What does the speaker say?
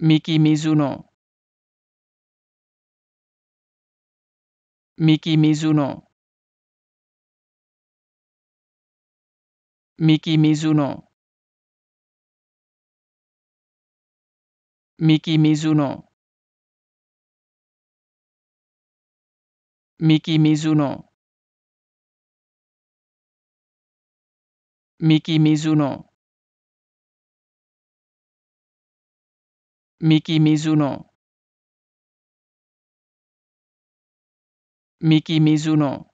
Miki Mizuno Miki Mizuno Miki Mizuno Miki Mizuno Miki Mizuno Miki Mizuno Miki Mizuno. Miki Mizuno.